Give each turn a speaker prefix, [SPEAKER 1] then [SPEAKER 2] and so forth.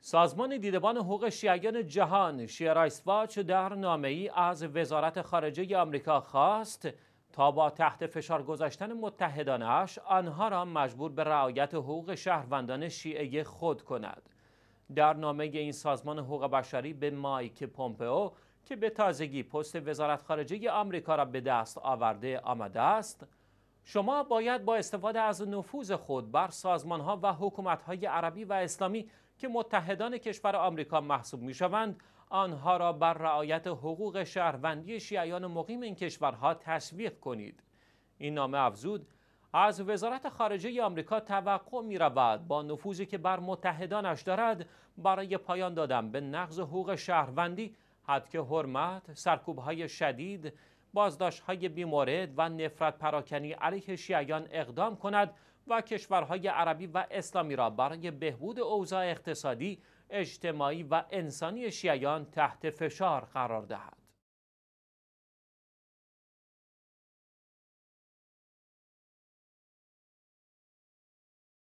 [SPEAKER 1] سازمان دیدبان حقوق شیعیان جهان شیرایس واچ در نامه ای از وزارت خارجه آمریکا خواست تا با تحت فشار گذاشتن متحدانش آنها را مجبور به رعایت حقوق شهروندان شیعه خود کند. در نامه این سازمان حقوق بشری به مایک پومپئو که به تازگی پست وزارت خارجه آمریکا را به دست آورده آمده است، شما باید با استفاده از نفوذ خود بر سازمان ها و حکومت های عربی و اسلامی که متحدان کشور آمریکا محسوب می شوند آنها را بر رعایت حقوق شهروندی شیعیان مقیم این کشورها تشویق کنید این نامه افزود از وزارت خارجه آمریکا توقع می رود با نفوذی که بر متحدانش دارد برای پایان دادن به نقض حقوق شهروندی حد که حرمت، سرکوب های شدید، بازداشت های بیمورد و نفرت پراکنی علیه شیعیان اقدام کند و کشورهای عربی و اسلامی را برای بهبود اوضاع اقتصادی، اجتماعی و انسانی شیعیان تحت فشار قرار دهد.